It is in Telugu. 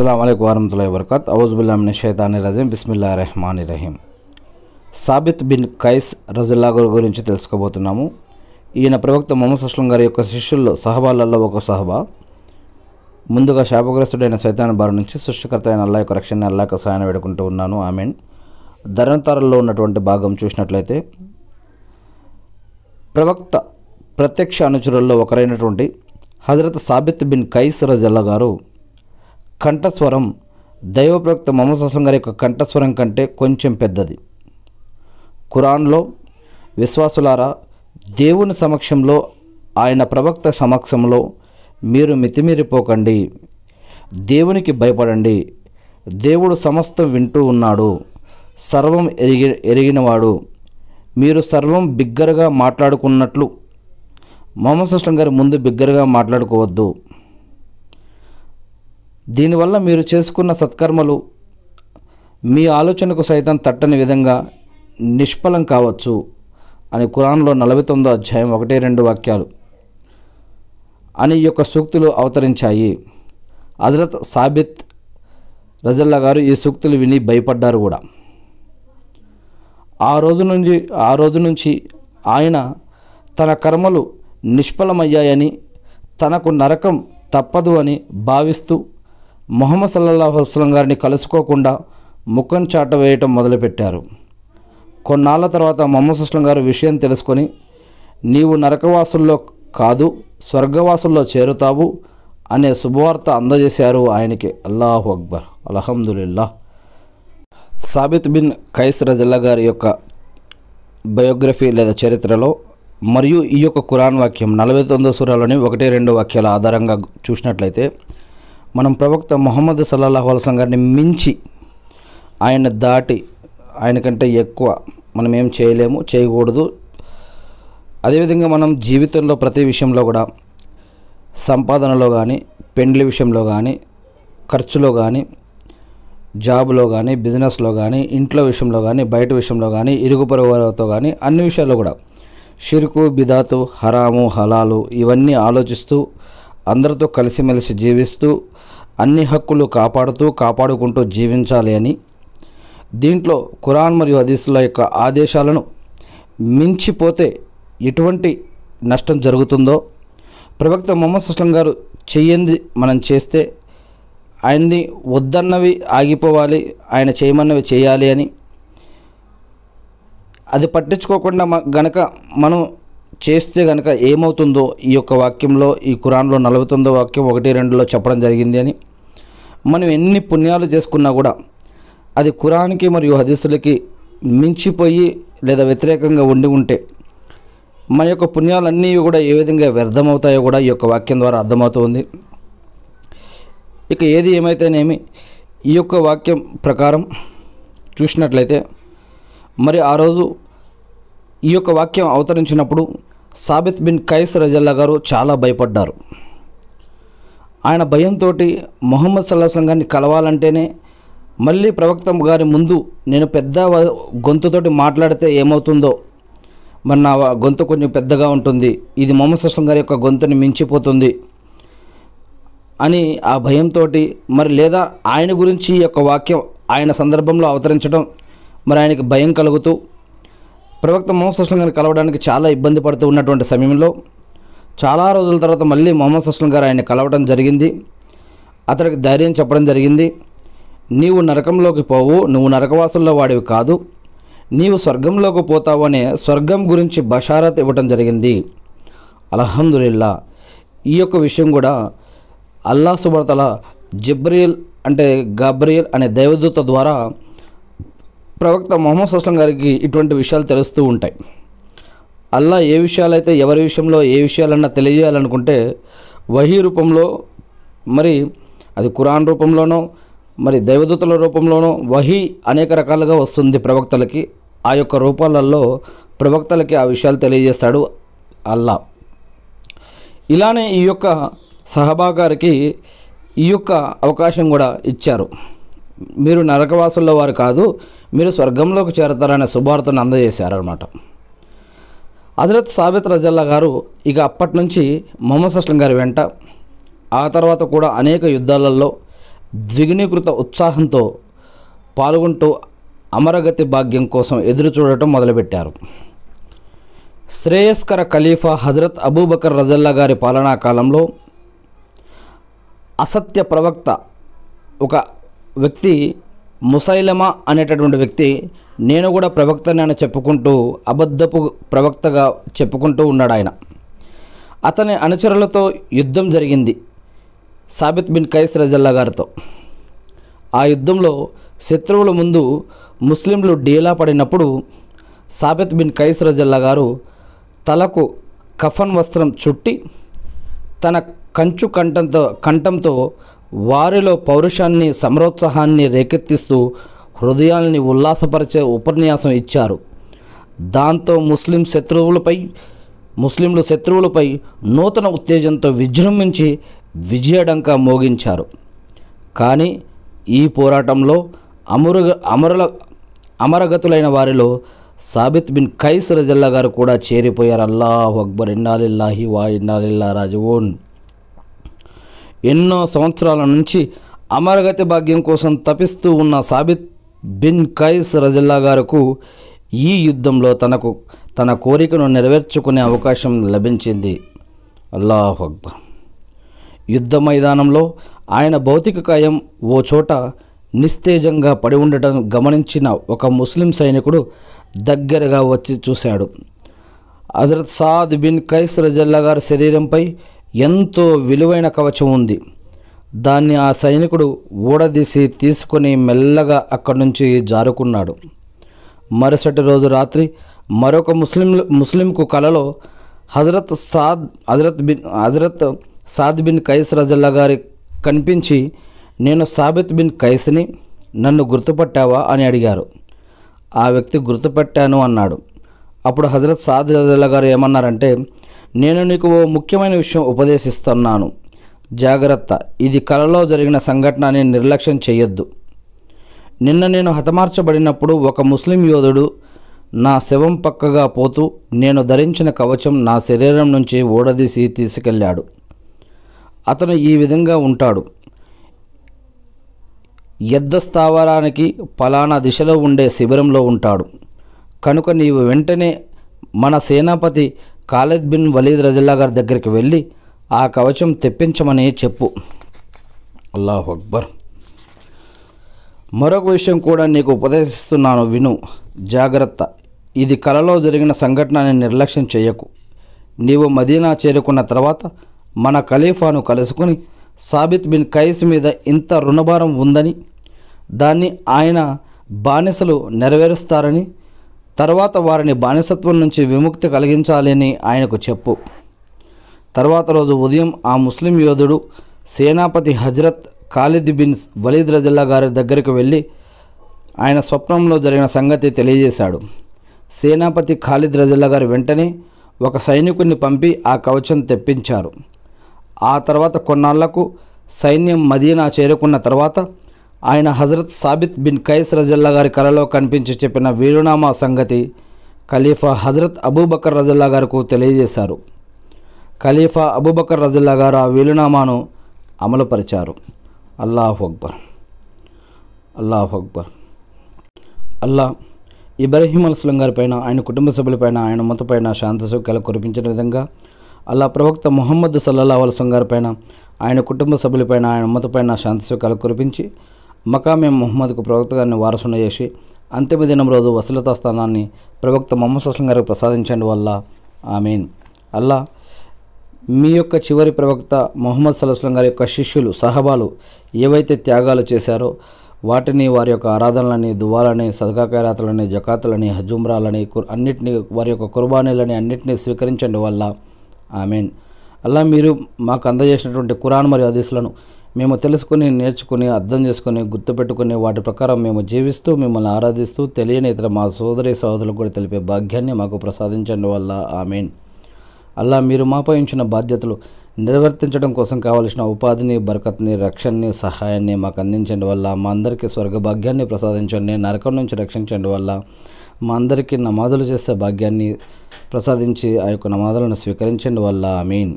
అస్సలం అయికు వరహతుల వరకత్ అవుజుబుల్లామిన్ షైతాని రజీం బిస్మిల్లా రెహమాని రహీం సాబిత్ బిన్ ఖైస్ రజుల్లా గారి గురించి తెలుసుకోబోతున్నాము ఈయన ప్రవక్త మొహమ్మద్ సుస్లం గారి యొక్క శిష్యుల్లో సహబాలలో ఒక సహబా ముందుగా శాపగ్రస్తుడైన సైతాన్ బారి నుంచి సృష్టికర్త అయిన అల్లా యొక్క రక్షణ అల్లా యొక్క సహాయం వేడుకుంటూ ఉన్నాను ఐ మీన్ ఉన్నటువంటి భాగం చూసినట్లయితే ప్రవక్త ప్రత్యక్ష అనుచరుల్లో ఒకరైనటువంటి హజరత్ సాబిత్ బిన్ ఖైస్ రజల్లా గారు కంఠస్వరం దైవప్రవక్త మొహమ్మద్ గారి యొక్క కంఠస్వరం కంటే కొంచెం పెద్దది ఖురాన్లో విశ్వాసులారా దేవుని సమక్షంలో ఆయన ప్రవక్త సమక్షంలో మీరు మితిమీరిపోకండి దేవునికి భయపడండి దేవుడు సమస్తం వింటూ ఉన్నాడు సర్వం ఎరిగి ఎరిగినవాడు మీరు సర్వం బిగ్గరగా మాట్లాడుకున్నట్లు మొహమ్మద్ గారి ముందు బిగ్గరగా మాట్లాడుకోవద్దు దీనివల్ల మీరు చేసుకున్న సత్కర్మలు మీ ఆలోచనకు సైతం తట్టని విధంగా నిష్ఫలం కావచ్చు అని కురాన్లో నలభై తొమ్మిదో అధ్యాయం ఒకటి రెండు వాక్యాలు అని యొక్క సూక్తులు అవతరించాయి హజరత్ సాబిత్ రజల్లా గారు ఈ సూక్తులు విని భయపడ్డారు కూడా ఆ రోజు నుంచి ఆ రోజు నుంచి ఆయన తన కర్మలు నిష్ఫలమయ్యాయని తనకు నరకం తప్పదు అని భావిస్తూ మొహమ్మద్ సల్లాహు అస్లం గారిని కలుసుకోకుండా ముఖం చాట వేయటం మొదలుపెట్టారు కొన్నాళ్ళ తర్వాత మొహమ్మద్ సుస్లం గారు విషయం తెలుసుకొని నీవు నరకవాసుల్లో కాదు స్వర్గవాసుల్లో చేరుతావు అనే శుభవార్త అందజేశారు ఆయనకి అల్లాహు అక్బర్ అలహమ్దుల్లా సాబిత్ బిన్ కైస్ రజల్లా గారి యొక్క బయోగ్రఫీ లేదా చరిత్రలో మరియు ఈ యొక్క కురాన్ వాక్యం నలభై తొమ్మిదో సూరాలోని ఒకటి రెండు వాక్యాల ఆధారంగా చూసినట్లయితే మనం ప్రవక్త మొహమ్మద్ సల్లాహు అలసం గారిని మించి ఆయన దాటి ఆయన కంటే ఎక్కువ మనం ఏం చేయలేము చేయకూడదు అదేవిధంగా మనం జీవితంలో ప్రతి విషయంలో కూడా సంపాదనలో కానీ పెండ్లి విషయంలో కానీ ఖర్చులో కానీ జాబ్లో కానీ బిజినెస్లో కానీ ఇంట్లో విషయంలో కానీ బయట విషయంలో కానీ ఇరుగు పొరుగుతో కానీ అన్ని విషయాల్లో కూడా షిరుకు బిదాతు హరాము హలాలు ఇవన్నీ ఆలోచిస్తూ అందరితో కలిసిమెలిసి జీవిస్తూ అన్ని హక్కులు కాపాడుతూ కాపాడుకుంటూ జీవించాలి అని దీంట్లో ఖురాన్ మరియు హదీసుల యొక్క ఆదేశాలను మించిపోతే ఎటువంటి నష్టం జరుగుతుందో ప్రవక్త మొహద్ సుస్లం గారు చెయ్యింది మనం చేస్తే ఆయన్ని వద్దన్నవి ఆగిపోవాలి ఆయన చేయమన్నవి చేయాలి అని అది పట్టించుకోకుండా గనక మనం చేస్తే కనుక ఏమవుతుందో ఈ యొక్క వాక్యంలో ఈ కురాన్లో నలభై తొమ్మిదో వాక్యం ఒకటి రెండులో చెప్పడం జరిగింది అని మనం ఎన్ని పుణ్యాలు చేసుకున్నా కూడా అది కురాన్కి మరియు హదీసులకి మించిపోయి లేదా వ్యతిరేకంగా ఉండి ఉంటే మన యొక్క పుణ్యాలన్నీ కూడా ఏ విధంగా వ్యర్థమవుతాయో కూడా ఈ యొక్క వాక్యం ద్వారా అర్థమవుతుంది ఇక ఏది ఏమైతేనేమి ఈ యొక్క వాక్యం ప్రకారం చూసినట్లయితే మరి ఆ రోజు ఈ యొక్క వాక్యం అవతరించినప్పుడు సాబిత్ బిన్ కైస్ రజల్లా గారు చాలా భయపడ్డారు ఆయన భయంతో మొహమ్మద్ సల్లాహం గారిని కలవాలంటేనే మళ్ళీ ప్రవక్త గారి ముందు నేను పెద్ద గొంతుతోటి మాట్లాడితే ఏమవుతుందో మరి నా గొంతు కొంచెం పెద్దగా ఉంటుంది ఇది మొహమ్మద్ సల్లాహం గారి యొక్క గొంతుని మించిపోతుంది అని ఆ భయంతో మరి లేదా ఆయన గురించి ఈ యొక్క వాక్యం ఆయన సందర్భంలో అవతరించడం మరి ఆయనకి భయం కలుగుతూ ప్రవక్త మొహమ్మద్ సస్లం గారిని కలవడానికి చాలా ఇబ్బంది పడుతూ ఉన్నటువంటి సమయంలో చాలా రోజుల తర్వాత మళ్ళీ మొహమ్మద్ సస్లం గారు ఆయన కలవడం జరిగింది అతనికి ధైర్యం చెప్పడం జరిగింది నీవు నరకంలోకి పోవు నువ్వు నరకవాసుల్లో వాడివి కాదు నీవు స్వర్గంలోకి పోతావు అనే స్వర్గం గురించి బషారత్ ఇవ్వటం జరిగింది అలహందుల్లా ఈ యొక్క విషయం కూడా అల్లా సుబర్తల జబ్రియల్ అంటే గబ్రియల్ అనే దైవదూత ద్వారా ప్రవక్త మొహమ్మద్ సుస్లం గారికి ఇటువంటి విషయాలు తెలుస్తూ ఉంటాయి అల్లా ఏ విషయాలైతే ఎవరి విషయంలో ఏ విషయాలన్నా తెలియజేయాలనుకుంటే వహీ రూపంలో మరి అది కురాన్ రూపంలోనో మరి దైవదూతల రూపంలోనో వహీ అనేక రకాలుగా వస్తుంది ప్రవక్తలకి ఆ యొక్క రూపాలలో ప్రవక్తలకి ఆ విషయాలు తెలియజేస్తాడు అల్లా ఇలానే ఈ యొక్క సహబాగారికి ఈ యొక్క అవకాశం కూడా ఇచ్చారు మీరు నరకవాసుల్లో వారు కాదు మీరు స్వర్గంలోకి చేరతారనే శుభార్తను అందజేశారనమాట హజరత్ సాబిత్ రజల్లా గారు ఇక అప్పటి నుంచి మొహమ్మద్ అస్లం గారి వెంట ఆ తర్వాత కూడా అనేక యుద్ధాలలో ద్విగుణీకృత ఉత్సాహంతో పాల్గొంటూ అమరగతి భాగ్యం కోసం ఎదురు చూడటం మొదలుపెట్టారు శ్రేయస్కర ఖలీఫా హజరత్ అబూబకర్ రజల్లా గారి పాలనా కాలంలో అసత్య ప్రవక్త ఒక వ్యక్తి ముసైలమా అనేటటువంటి వ్యక్తి నేను కూడా ప్రవక్తనే అని చెప్పుకుంటూ అబద్ధపు ప్రవక్తగా చెప్పుకుంటూ ఉన్నాడు ఆయన అతని అనుచరులతో యుద్ధం జరిగింది సాబిత్ బిన్ కైస్ రజల్లా గారితో ఆ యుద్ధంలో శత్రువుల ముందు ముస్లింలు డీలా పడినప్పుడు సాబిత్ బిన్ కైస్ రజల్లా గారు తలకు కఫన్ వస్త్రం చుట్టి తన కంచు కంఠంతో కంఠంతో వారిలో పౌరుషాన్ని సమరోత్సాహాన్ని రేకెత్తిస్తూ హృదయాల్ని ఉల్లాసపరిచే ఉపన్యాసం ఇచ్చారు దాంతో ముస్లిం శత్రువులపై ముస్లింలు శత్రువులపై నూతన ఉత్తేజంతో విజృంభించి విజయడంక మోగించారు కానీ ఈ పోరాటంలో అమరుగ అమరుల అమరగతులైన వారిలో సాబిత్ బిన్ ఖైస్ రజల్లా గారు కూడా చేరిపోయారు అల్లాహ్ అక్బర్ ఇన్నాలిల్లాహి వా ఇన్నాలిల్లా రాజవోన్ ఎన్నో సంవత్సరాల నుంచి అమరగతి భాగ్యం కోసం తపిస్తూ ఉన్న సాబిత్ బిన్ ఖైస్ రజిల్లా గారుకు ఈ యుద్ధంలో తనకు తన కోరికను నెరవేర్చుకునే అవకాశం లభించింది అల్లాహ్ యుద్ధ మైదానంలో ఆయన భౌతిక కాయం ఓ చోట నిస్తేజంగా పడి ఉండటం గమనించిన ఒక ముస్లిం సైనికుడు దగ్గరగా వచ్చి చూశాడు హజరత్ సాద్ బిన్ ఖైస్ రజల్లా గారి శరీరంపై ఎంతో విలువైన కవచం ఉంది దాన్ని ఆ సైనికుడు ఊడదీసి తీసుకొని మెల్లగా అక్కడి నుంచి జారుకున్నాడు మరుసటి రోజు రాత్రి మరొక ముస్లిం ముస్లింకు కలలో హజరత్ సాద్ హజరత్ బిన్ హజరత్ సాద్ బిన్ కైస్ రజల్లా గారి కనిపించి నేను సాబిత్ బిన్ కైస్ని నన్ను గుర్తుపట్టావా అని అడిగారు ఆ వ్యక్తి గుర్తుపట్టాను అన్నాడు అప్పుడు హజరత్ సాద్ రజల్లా గారు ఏమన్నారంటే నేను నీకు ఓ ముఖ్యమైన విషయం ఉపదేశిస్తున్నాను జాగ్రత్త ఇది కలలో జరిగిన సంఘటన అని నిర్లక్ష్యం చేయొద్దు నిన్న నేను హతమార్చబడినప్పుడు ఒక ముస్లిం యోధుడు నా శవం పక్కగా పోతూ నేను ధరించిన కవచం నా శరీరం నుంచి ఓడదీసి తీసుకెళ్ళాడు అతను ఈ విధంగా ఉంటాడు యద్ద స్థావరానికి ఫలానా దిశలో ఉండే శిబిరంలో ఉంటాడు కనుక నీవు వెంటనే మన సేనాపతి ఖాలిద్ బిన్ వలీద్ రజల్లా గారి దగ్గరికి వెళ్ళి ఆ కవచం తెప్పించమని చెప్పు అల్లాహ్ అక్బర్ మరొక విషయం కూడా నీకు ఉపదేశిస్తున్నాను విను జాగ్రత్త ఇది కలలో జరిగిన సంఘటనని నిర్లక్ష్యం చేయకు నీవు మదీనా చేరుకున్న తర్వాత మన ఖలీఫాను కలుసుకుని సాబిత్ బిన్ కైస్ మీద ఇంత రుణభారం ఉందని దాన్ని ఆయన బానిసలు నెరవేరుస్తారని తర్వాత వారిని బానిసత్వం నుంచి విముక్తి కలిగించాలని ఆయనకు చెప్పు తర్వాత రోజు ఉదయం ఆ ముస్లిం యోధుడు సేనాపతి హజరత్ ఖాలిద్ బిన్ వలీద్ రజల్లా గారి దగ్గరికి వెళ్ళి ఆయన స్వప్నంలో జరిగిన సంగతి తెలియజేశాడు సేనాపతి ఖాలిద్ రజల్లా గారు వెంటనే ఒక సైనికుడిని పంపి ఆ కవచం తెప్పించారు ఆ తర్వాత కొన్నాళ్లకు సైన్యం మదీనా చేరుకున్న తర్వాత ఆయన హజరత్ సాబిత్ బిన్ కైస్ రజల్లా గారి కలలో కనిపించి చెప్పిన వీరునామా సంగతి ఖలీఫా హజరత్ అబూబకర్ రజల్లా గారికి తెలియజేశారు ఖలీఫా అబూబకర్ రజల్లా గారు ఆ వీలునామాను అమలుపరిచారు అల్లాహ్ అక్బర్ అల్లాహ్ అక్బర్ అల్లా ఇబ్రహీం అల్స్లం గారిపైన ఆయన కుటుంబ సభ్యులపైన ఆయన మతపైన శాంత సౌఖ్యాలు కురిపించిన విధంగా అల్లా ప్రవక్త మొహమ్మద్ సల్లాహ్ అల్స్లం గారిపైన ఆయన కుటుంబ సభ్యులపైన ఆయన మతపైన శాంత సౌఖ్యాలు కురిపించి మకామె మొహమ్మద్కు ప్రవక్త గారిని వారసున చేసి అంతిమ దినం రోజు వసలతా స్థానాన్ని ప్రవక్త మొహమ్మద్ అస్లం గారికి ప్రసాదించండి వల్ల ఆమెన్ అల్లా మీ యొక్క చివరి ప్రవక్త మొహమ్మద్ సలహస్లం గారి యొక్క శిష్యులు సహబాలు ఏవైతే త్యాగాలు చేశారో వాటిని వారి యొక్క ఆరాధనలని దువాలని సదకాకైరాతలని జకాతులని హజుమ్రాలని అన్నిటిని వారి యొక్క కుర్బానీలని అన్నిటినీ స్వీకరించండి వల్ల మీన్ అలా మీరు మాకు అందజేసినటువంటి కురాన్ మరియు హదీస్లను మేము తెలుసుకుని నేర్చుకుని అర్థం చేసుకుని గుర్తుపెట్టుకుని వాటి ప్రకారం మేము జీవిస్తూ మిమ్మల్ని ఆరాధిస్తూ తెలియని ఇతర మా సోదరి సహోదరులకు కూడా తెలిపే భాగ్యాన్ని మాకు ప్రసాదించండి వల్ల ఆమెన్ అలా మీరు మాపాయించిన బాధ్యతలు నిర్వర్తించడం కోసం కావలసిన ఉపాధిని బరకత్ని రక్షణని సహాయాన్ని మాకు అందించండి వల్ల మా అందరికీ స్వర్గ భాగ్యాన్ని ప్రసాదించండి నరకం నుంచి రక్షించండి వల్ల మా అందరికీ నమాజులు చేసే భాగ్యాన్ని ప్రసాదించి ఆ యొక్క నమాజులను స్వీకరించండి వల్ల మీన్